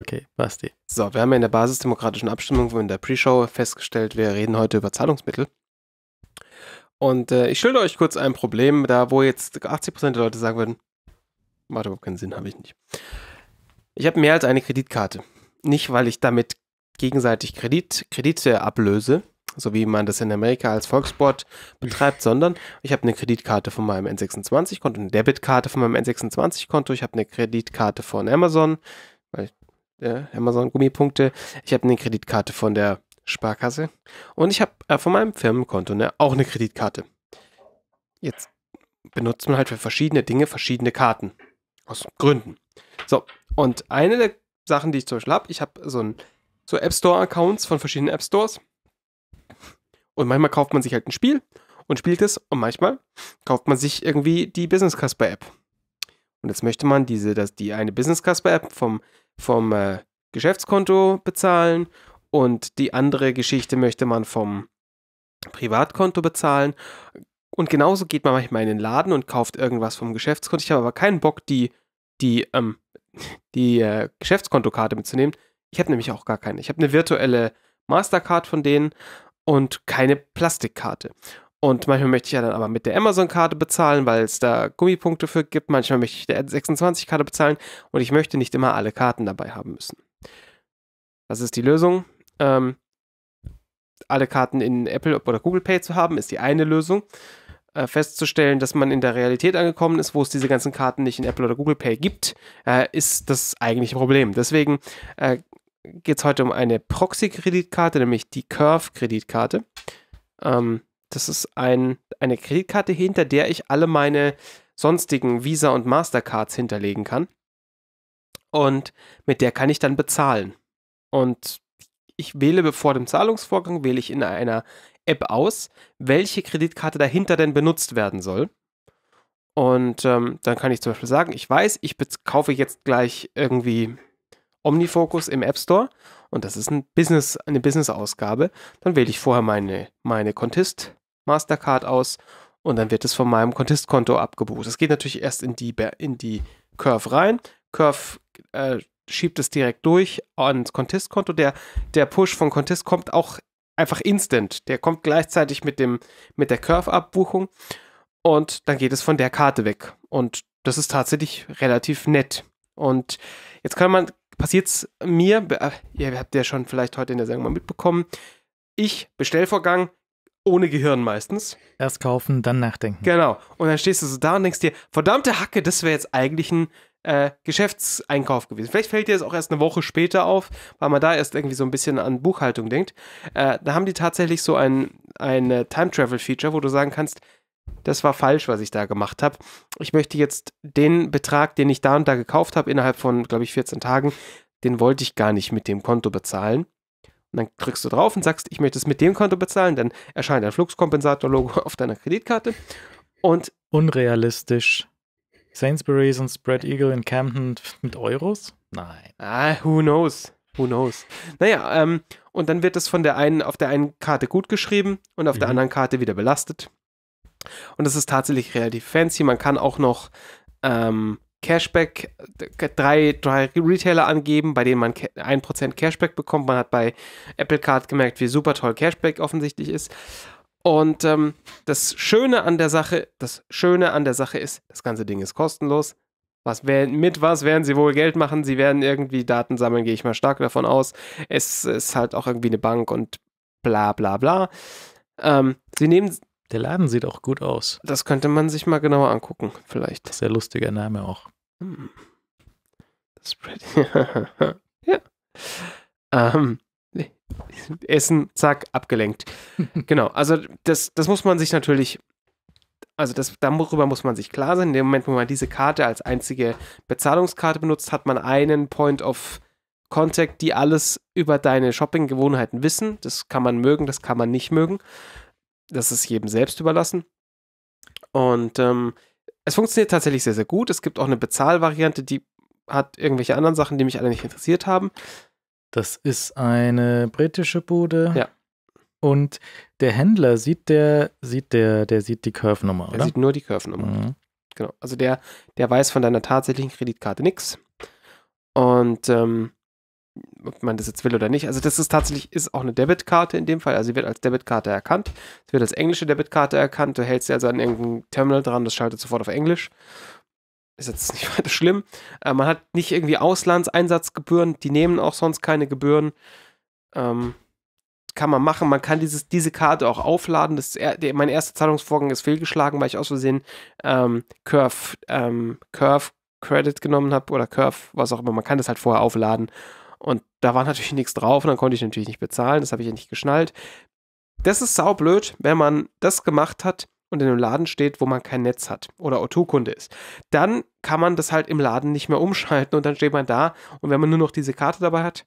Okay, Basti. So, wir haben ja in der basisdemokratischen Abstimmung in der Pre-Show festgestellt, wir reden heute über Zahlungsmittel. Und äh, ich schilder euch kurz ein Problem, da wo jetzt 80% der Leute sagen würden, macht überhaupt keinen Sinn, habe ich nicht. Ich habe mehr als eine Kreditkarte. Nicht, weil ich damit gegenseitig Kredit, Kredite ablöse, so wie man das in Amerika als Volkssport betreibt, sondern ich habe eine Kreditkarte von meinem N26-Konto, eine Debitkarte von meinem N26-Konto, ich habe eine Kreditkarte von Amazon, äh, Amazon-Gummipunkte. Ich habe eine Kreditkarte von der Sparkasse. Und ich habe äh, von meinem Firmenkonto ne, auch eine Kreditkarte. Jetzt benutzt man halt für verschiedene Dinge verschiedene Karten. Aus Gründen. So, und eine der Sachen, die ich zum Beispiel habe, ich habe so, so App Store-Accounts von verschiedenen App Stores. Und manchmal kauft man sich halt ein Spiel und spielt es. Und manchmal kauft man sich irgendwie die Business Casper App. Und jetzt möchte man diese, das, die eine Business Casper App vom, vom äh, Geschäftskonto bezahlen und die andere Geschichte möchte man vom Privatkonto bezahlen. Und genauso geht man manchmal in den Laden und kauft irgendwas vom Geschäftskonto. Ich habe aber keinen Bock, die, die, ähm, die äh, Geschäftskontokarte mitzunehmen. Ich habe nämlich auch gar keine. Ich habe eine virtuelle Mastercard von denen und keine Plastikkarte. Und manchmal möchte ich ja dann aber mit der Amazon-Karte bezahlen, weil es da Gummipunkte für gibt. Manchmal möchte ich der N26-Karte bezahlen und ich möchte nicht immer alle Karten dabei haben müssen. Das ist die Lösung. Ähm, alle Karten in Apple oder Google Pay zu haben, ist die eine Lösung. Äh, festzustellen, dass man in der Realität angekommen ist, wo es diese ganzen Karten nicht in Apple oder Google Pay gibt, äh, ist das eigentliche Problem. Deswegen äh, geht es heute um eine Proxy-Kreditkarte, nämlich die Curve-Kreditkarte. Ähm, das ist ein, eine Kreditkarte, hinter der ich alle meine sonstigen Visa und Mastercards hinterlegen kann. Und mit der kann ich dann bezahlen. Und ich wähle vor dem Zahlungsvorgang, wähle ich in einer App aus, welche Kreditkarte dahinter denn benutzt werden soll. Und ähm, dann kann ich zum Beispiel sagen, ich weiß, ich kaufe jetzt gleich irgendwie Omnifocus im App Store und das ist ein Business, eine Business-Ausgabe. Dann wähle ich vorher meine, meine Contist Mastercard aus und dann wird es von meinem Kontistkonto abgebucht. Es geht natürlich erst in die, in die Curve rein. Curve äh, schiebt es direkt durch ans Kontistkonto. Der, der Push von Kontist kommt auch einfach instant. Der kommt gleichzeitig mit, dem, mit der Curve-Abbuchung und dann geht es von der Karte weg. Und das ist tatsächlich relativ nett. Und jetzt kann man, passiert es mir, äh, ihr habt ja schon vielleicht heute in der Sendung mal mitbekommen, ich, Bestellvorgang, ohne Gehirn meistens. Erst kaufen, dann nachdenken. Genau. Und dann stehst du so da und denkst dir, verdammte Hacke, das wäre jetzt eigentlich ein äh, Geschäftseinkauf gewesen. Vielleicht fällt dir das auch erst eine Woche später auf, weil man da erst irgendwie so ein bisschen an Buchhaltung denkt. Äh, da haben die tatsächlich so ein, ein Time-Travel-Feature, wo du sagen kannst, das war falsch, was ich da gemacht habe. Ich möchte jetzt den Betrag, den ich da und da gekauft habe, innerhalb von, glaube ich, 14 Tagen, den wollte ich gar nicht mit dem Konto bezahlen. Und dann drückst du drauf und sagst, ich möchte es mit dem Konto bezahlen, dann erscheint ein Fluxkompensator-Logo auf deiner Kreditkarte. Und unrealistisch. Sainsbury's und Spread Eagle in Camden mit Euros? Nein. Ah, who knows? Who knows? Naja, ähm, und dann wird es von der einen auf der einen Karte gut geschrieben und auf mhm. der anderen Karte wieder belastet. Und das ist tatsächlich relativ fancy. Man kann auch noch ähm, Cashback, äh, drei, drei Retailer angeben, bei denen man 1% Cashback bekommt. Man hat bei Apple Card gemerkt, wie super toll Cashback offensichtlich ist. Und ähm, das Schöne an der Sache, das Schöne an der Sache ist, das ganze Ding ist kostenlos. Was werden, mit was werden sie wohl Geld machen? Sie werden irgendwie Daten sammeln, gehe ich mal stark davon aus. Es ist halt auch irgendwie eine Bank und bla bla bla. Ähm, sie nehmen der Laden sieht auch gut aus. Das könnte man sich mal genauer angucken, vielleicht. Sehr lustiger Name auch. Hm. Das ja. Ähm, Essen, zack, abgelenkt. genau, also das, das muss man sich natürlich, also das, darüber muss man sich klar sein. In dem Moment, wo man diese Karte als einzige Bezahlungskarte benutzt, hat man einen Point of Contact, die alles über deine Shopping-Gewohnheiten wissen. Das kann man mögen, das kann man nicht mögen das ist jedem selbst überlassen. Und ähm, es funktioniert tatsächlich sehr, sehr gut. Es gibt auch eine Bezahlvariante, die hat irgendwelche anderen Sachen, die mich alle nicht interessiert haben. Das ist eine britische Bude. Ja. Und der Händler sieht der, sieht der, der sieht die Curve-Nummer, oder? Der sieht nur die Curve-Nummer. Mhm. Genau. Also der, der weiß von deiner tatsächlichen Kreditkarte nichts. Und ähm, ob man das jetzt will oder nicht. Also das ist tatsächlich ist auch eine Debitkarte in dem Fall. Also sie wird als Debitkarte erkannt. Es wird als englische Debitkarte erkannt. Du hältst sie also an irgendeinem Terminal dran, das schaltet sofort auf Englisch. Ist jetzt nicht weiter schlimm. Äh, man hat nicht irgendwie Auslandseinsatzgebühren. Die nehmen auch sonst keine Gebühren. Ähm, kann man machen. Man kann dieses, diese Karte auch aufladen. Das ist, der, mein erster Zahlungsvorgang ist fehlgeschlagen, weil ich aus Versehen ähm, Curve, ähm, Curve Credit genommen habe oder Curve, was auch immer. Man kann das halt vorher aufladen und da war natürlich nichts drauf und dann konnte ich natürlich nicht bezahlen. Das habe ich ja nicht geschnallt. Das ist saublöd, wenn man das gemacht hat und in einem Laden steht, wo man kein Netz hat oder O2-Kunde ist. Dann kann man das halt im Laden nicht mehr umschalten und dann steht man da und wenn man nur noch diese Karte dabei hat,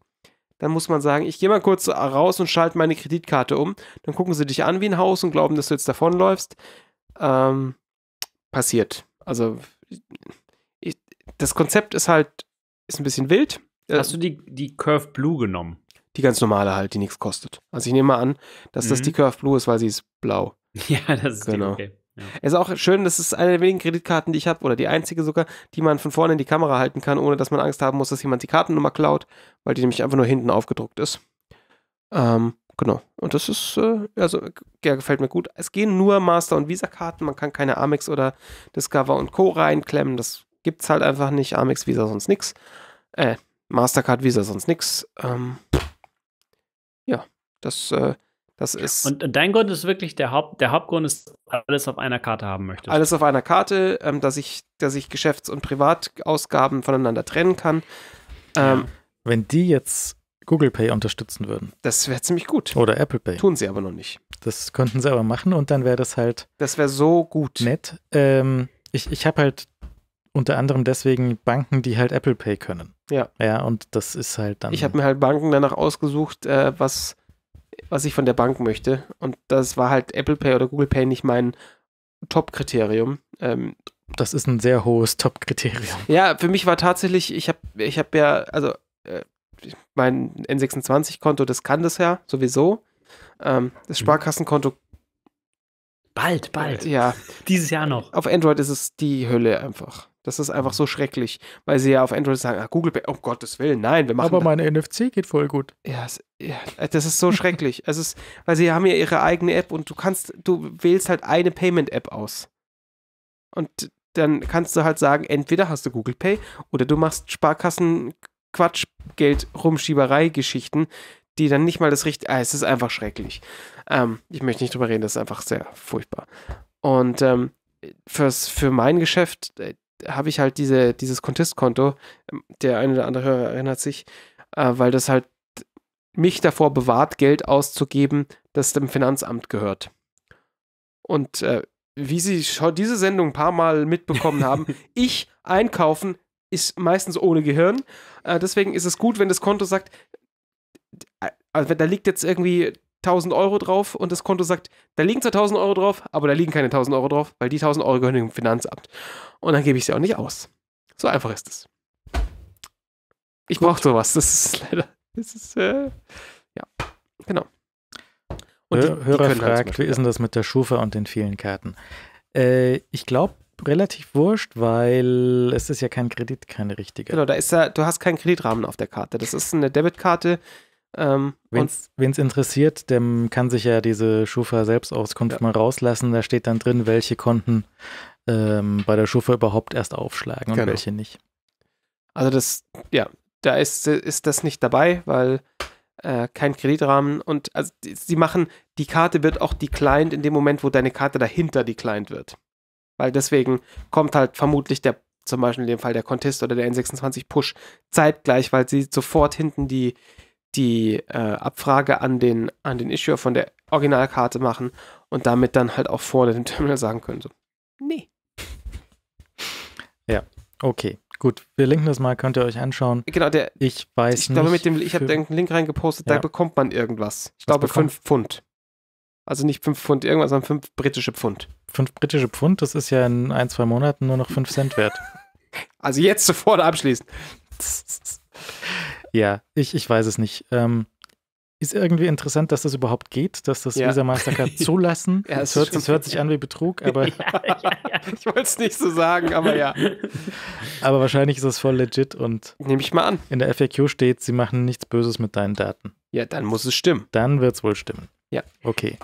dann muss man sagen, ich gehe mal kurz raus und schalte meine Kreditkarte um. Dann gucken sie dich an wie ein Haus und glauben, dass du jetzt davonläufst. Ähm, passiert. Also ich, das Konzept ist halt ist ein bisschen wild, äh, Hast du die, die Curve Blue genommen? Die ganz normale halt, die nichts kostet. Also ich nehme mal an, dass mhm. das die mhm. Curve Blue ist, weil sie ist blau. Ja, das ist genau. die, okay. Ja. Es ist auch schön, das ist eine der wenigen Kreditkarten, die ich habe, oder die einzige sogar, die man von vorne in die Kamera halten kann, ohne dass man Angst haben muss, dass jemand die Kartennummer klaut, weil die nämlich einfach nur hinten aufgedruckt ist. Ähm, genau. Und das ist, äh, also, ja, gefällt mir gut. Es gehen nur Master- und Visa-Karten, man kann keine Amex oder Discover und Co. reinklemmen, das gibt's halt einfach nicht. Amex, Visa, sonst nix. Äh, Mastercard, Visa, sonst nichts. Ähm, ja, das, äh, das ist. Und dein Grund ist wirklich der, Haupt, der Hauptgrund, ist, alles auf einer Karte haben möchtest. Alles auf einer Karte, ähm, dass, ich, dass ich Geschäfts- und Privatausgaben voneinander trennen kann. Ähm, Wenn die jetzt Google Pay unterstützen würden. Das wäre ziemlich gut. Oder Apple Pay. Tun sie aber noch nicht. Das könnten sie aber machen und dann wäre das halt. Das wäre so gut. Nett. Ähm, ich ich habe halt unter anderem deswegen Banken, die halt Apple Pay können. Ja. Ja, und das ist halt dann. Ich habe mir halt Banken danach ausgesucht, äh, was, was ich von der Bank möchte. Und das war halt Apple Pay oder Google Pay nicht mein Top-Kriterium. Ähm, das ist ein sehr hohes Top-Kriterium. Ja, für mich war tatsächlich, ich habe ich hab ja, also äh, mein N26-Konto, das kann das ja sowieso. Ähm, das mhm. Sparkassenkonto. Bald, bald. Ja. Dieses Jahr noch. Auf Android ist es die Hölle einfach. Das ist einfach so schrecklich, weil sie ja auf Android sagen, ah, Google Pay, um oh Gottes Willen, nein, wir machen Aber meine das. NFC geht voll gut. Ja, es, ja das ist so schrecklich. Es ist, weil sie haben ja ihre eigene App und du kannst, du wählst halt eine Payment-App aus. Und dann kannst du halt sagen, entweder hast du Google Pay oder du machst Sparkassen Quatsch, Geld, Rumschieberei, Geschichten, die dann nicht mal das richtige. Ah, es ist einfach schrecklich. Ähm, ich möchte nicht drüber reden, das ist einfach sehr furchtbar. Und ähm, fürs, für mein Geschäft, äh, habe ich halt diese, dieses Kontistkonto, ähm, der eine oder andere Hörer erinnert sich, äh, weil das halt mich davor bewahrt, Geld auszugeben, das dem Finanzamt gehört. Und äh, wie Sie schon diese Sendung ein paar Mal mitbekommen haben, ich einkaufen ist meistens ohne Gehirn. Äh, deswegen ist es gut, wenn das Konto sagt, äh, also da liegt jetzt irgendwie 1000 Euro drauf und das Konto sagt, da liegen zwar 1000 Euro drauf, aber da liegen keine 1000 Euro drauf, weil die 1000 Euro gehören dem Finanzamt. Und dann gebe ich sie auch nicht aus. So einfach ist es. Ich brauche sowas. Das ist leider. Das ist, äh, ja, genau. Und die, Hörer die halt fragt, Beispiel, wie ist denn das mit der Schufa und den vielen Karten? Äh, ich glaube, relativ wurscht, weil es ist ja kein Kredit, keine richtige. Genau, da ist ja, du hast keinen Kreditrahmen auf der Karte. Das ist eine Debitkarte, ähm, Wenn es interessiert, dann kann sich ja diese Schufa-Selbstauskunft ja. mal rauslassen. Da steht dann drin, welche Konten ähm, bei der Schufa überhaupt erst aufschlagen genau. und welche nicht. Also das, ja, da ist, ist das nicht dabei, weil äh, kein Kreditrahmen und also sie machen, die Karte wird auch declined in dem Moment, wo deine Karte dahinter declined wird. Weil deswegen kommt halt vermutlich der, zum Beispiel in dem Fall der Contest oder der N26 Push zeitgleich, weil sie sofort hinten die die äh, Abfrage an den, an den Issuer von der Originalkarte machen und damit dann halt auch vor dem Terminal sagen können, so, nee. Ja, okay. Gut, wir linken das mal, könnt ihr euch anschauen. Genau, der. Ich weiß ich nicht. Glaube, mit dem, ich habe den Link reingepostet, ja. da bekommt man irgendwas. Ich Was glaube, 5 Pfund. Also nicht 5 Pfund irgendwas, sondern 5 britische Pfund. 5 britische Pfund, das ist ja in ein, zwei Monaten nur noch 5 Cent wert. also jetzt sofort abschließen. Ja, ich, ich weiß es nicht. Ähm, ist irgendwie interessant, dass das überhaupt geht, dass das ja. Visa Mastercard zulassen. ja, es, hört, es hört sich an wie Betrug, aber. ja, ja, ich wollte es nicht so sagen, aber ja. aber wahrscheinlich ist es voll legit und. Nehme ich mal an. In der FAQ steht, sie machen nichts Böses mit deinen Daten. Ja, dann muss es stimmen. Dann wird es wohl stimmen. Ja. Okay.